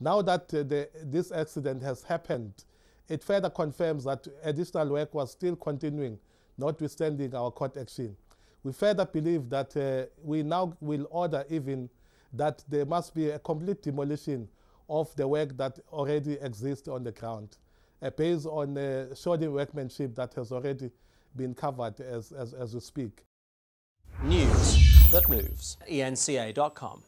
Now that uh, the, this accident has happened, it further confirms that additional work was still continuing, notwithstanding our court action. We further believe that uh, we now will order even that there must be a complete demolition of the work that already exists on the ground, uh, based on the uh, shoddy workmanship that has already been covered as, as, as we speak. News that moves. ENCA.com.